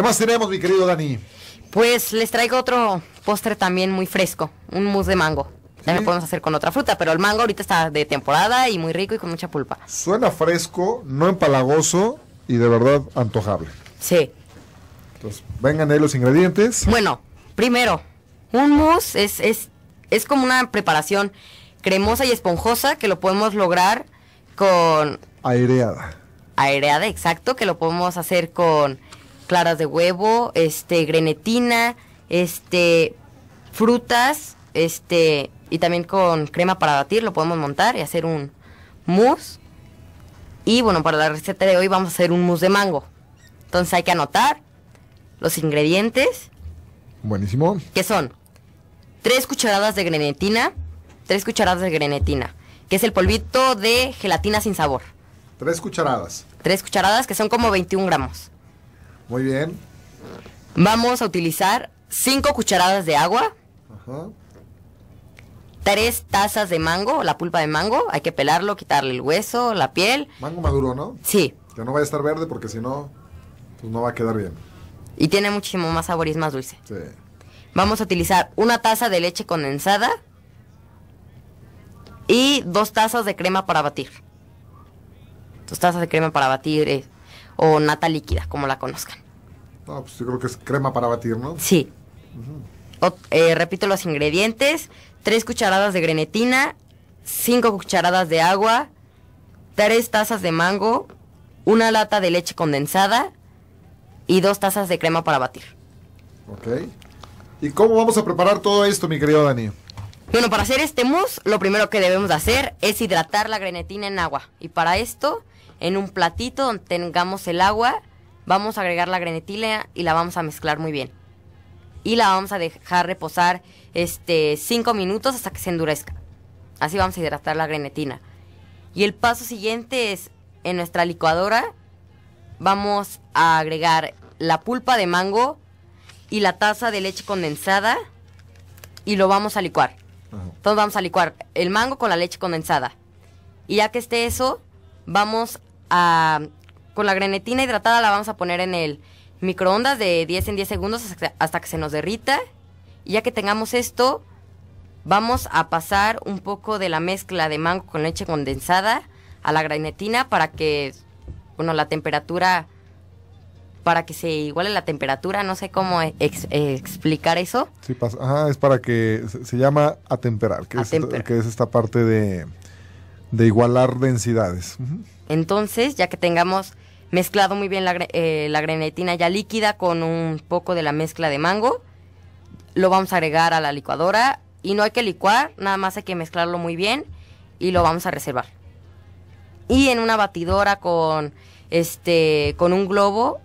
¿Qué más tenemos, mi querido Dani? Pues les traigo otro postre también muy fresco, un mousse de mango. Ya lo podemos hacer con otra fruta, pero el mango ahorita está de temporada y muy rico y con mucha pulpa. Suena fresco, no empalagoso y de verdad antojable. Sí. Entonces, vengan ahí los ingredientes. Bueno, primero, un mousse es, es, es como una preparación cremosa y esponjosa que lo podemos lograr con... Aireada. Aireada, exacto, que lo podemos hacer con claras de huevo, este, grenetina, este, frutas, este, y también con crema para batir lo podemos montar y hacer un mousse. Y bueno, para la receta de hoy vamos a hacer un mousse de mango. Entonces hay que anotar los ingredientes. Buenísimo. Que son tres cucharadas de grenetina, tres cucharadas de grenetina, que es el polvito de gelatina sin sabor. Tres cucharadas. Tres cucharadas, que son como 21 gramos. Muy bien. Vamos a utilizar 5 cucharadas de agua. Ajá. 3 tazas de mango, la pulpa de mango. Hay que pelarlo, quitarle el hueso, la piel. Mango maduro, ¿no? Sí. Que no vaya a estar verde porque si no, pues no va a quedar bien. Y tiene muchísimo más sabor y es más dulce. Sí. Vamos a utilizar una taza de leche condensada y dos tazas de crema para batir. Dos tazas de crema para batir eh, o nata líquida, como la conozcan. Ah, pues yo creo que es crema para batir, ¿no? Sí. Eh, repito los ingredientes, Tres cucharadas de grenetina, 5 cucharadas de agua, Tres tazas de mango, una lata de leche condensada y dos tazas de crema para batir. Ok. ¿Y cómo vamos a preparar todo esto, mi querido Dani? Bueno, para hacer este mousse, lo primero que debemos hacer es hidratar la grenetina en agua. Y para esto en un platito donde tengamos el agua, vamos a agregar la grenetina y la vamos a mezclar muy bien. Y la vamos a dejar reposar este 5 minutos hasta que se endurezca. Así vamos a hidratar la grenetina. Y el paso siguiente es en nuestra licuadora vamos a agregar la pulpa de mango y la taza de leche condensada y lo vamos a licuar. Entonces vamos a licuar el mango con la leche condensada. Y ya que esté eso, vamos con la grenetina hidratada la vamos a poner en el microondas de 10 en 10 segundos hasta que se nos derrita. Y ya que tengamos esto, vamos a pasar un poco de la mezcla de mango con leche condensada a la grenetina para que, bueno, la temperatura, para que se iguale la temperatura, no sé cómo e, explicar eso. Sí, es para que, se, llama atemperar, que, Es, que es esta parte de, igualar densidades. Entonces, ya que tengamos mezclado muy bien eh, la, grenetina ya líquida con un poco de la mezcla de mango, lo vamos a agregar a la licuadora y no hay que licuar, nada más hay que mezclarlo muy bien y lo vamos a reservar. Y en una batidora con este con un globo,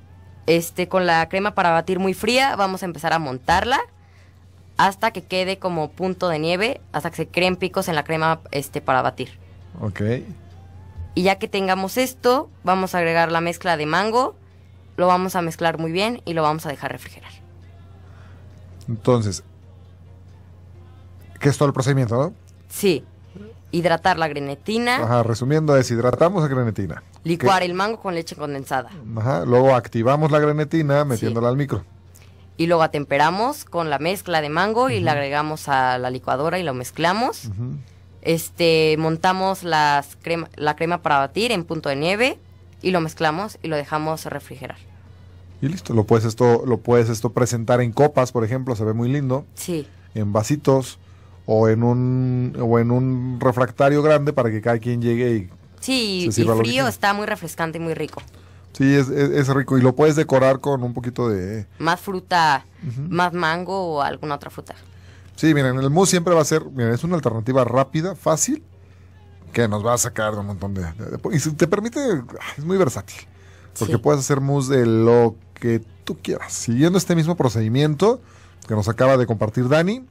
este con la crema para batir muy fría, vamos a empezar a montarla hasta que quede como punto de nieve, hasta que se creen picos en la crema este para batir. Ok. Y ya que tengamos esto, vamos a agregar la mezcla de mango, lo vamos a mezclar muy bien y lo vamos a dejar refrigerar. Entonces, ¿qué es todo el procedimiento, no? Sí. Hidratar la grenetina. Ajá, resumiendo, deshidratamos la grenetina. Licuar el mango con leche condensada. Ajá, luego activamos la grenetina metiéndola al micro. Y luego atemperamos con la mezcla de mango y la agregamos a la licuadora y lo mezclamos. Este, montamos las crema, la crema para batir en punto de nieve y lo mezclamos y lo dejamos refrigerar. Y listo, lo puedes esto, lo puedes esto presentar en copas, por ejemplo, se ve muy lindo. Sí. En vasitos o en un o en un refractario grande para que cada quien llegue y sí frío está muy refrescante y muy rico sí es, rico y lo puedes decorar con un poquito de más fruta más mango o alguna otra fruta Sí, miren, el mousse siempre va a ser, miren, es una alternativa rápida, fácil, que nos va a sacar de un montón de... y si te permite, es muy versátil, porque puedes hacer mousse de lo que tú quieras. Siguiendo este mismo procedimiento que nos acaba de compartir Dani,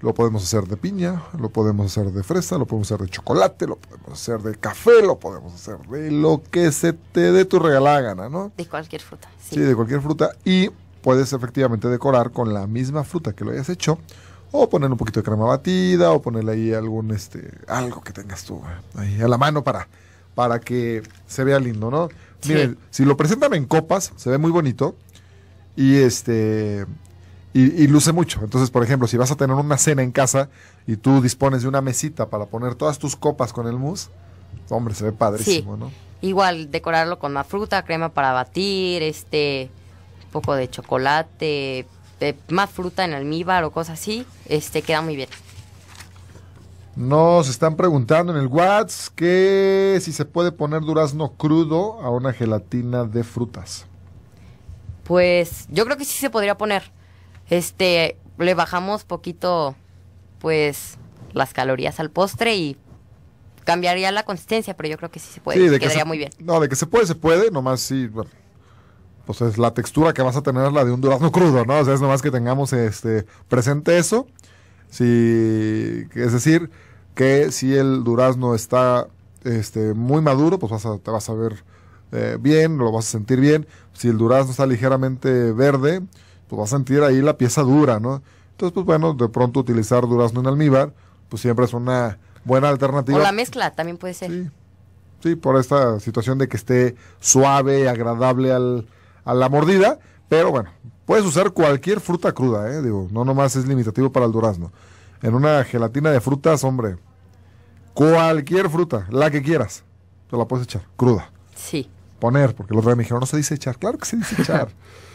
lo podemos hacer de piña, lo podemos hacer de fresa, lo podemos hacer de chocolate, lo podemos hacer de café, lo podemos hacer de lo que se te dé tu regalada gana, ¿no? De cualquier fruta. sí de cualquier fruta. Y puedes efectivamente decorar con la misma fruta que lo hayas hecho o poner un poquito de crema batida o ponerle ahí algún este algo que tengas tú ahí a la mano para para que se vea lindo, ¿no? Miren, si lo presentan en copas, se ve muy bonito y este y, luce mucho. Entonces, por ejemplo, si vas a tener una cena en casa y tú dispones de una mesita para poner todas tus copas con el mousse, hombre, se ve padrísimo, ¿no? Igual decorarlo con más fruta, crema para batir, este un poco de chocolate, este, más fruta en almíbar o cosas así, este, queda muy bien. Nos están preguntando en el WhatsApp que si se puede poner durazno crudo a una gelatina de frutas. Pues yo creo que sí se podría poner. Este, le bajamos poquito, pues, las calorías al postre y cambiaría la consistencia, pero yo creo que sí se puede. quedaría muy bien. No, de que se puede, se puede, nomás sí, bueno, pues es la textura que vas a tener la de un durazno crudo, ¿no? O sea, es nomás que tengamos este presente eso. Si, es decir, que si el durazno está este, muy maduro, pues vas a, te vas a ver eh, bien, lo vas a sentir bien. Si el durazno está ligeramente verde, pues vas a sentir ahí la pieza dura, ¿no? Entonces, pues bueno, de pronto utilizar durazno en almíbar, pues siempre es una buena alternativa. O la mezcla también puede ser. Sí, sí por esta situación de que esté suave, agradable al, a la mordida, pero bueno, puedes usar cualquier fruta cruda, ¿eh? Digo, no nomás es limitativo para el durazno. En una gelatina de frutas, hombre, cualquier fruta, la que quieras, te la puedes echar, cruda. Sí. Poner, porque el otro me dijeron, no se dice echar. Claro que se dice echar.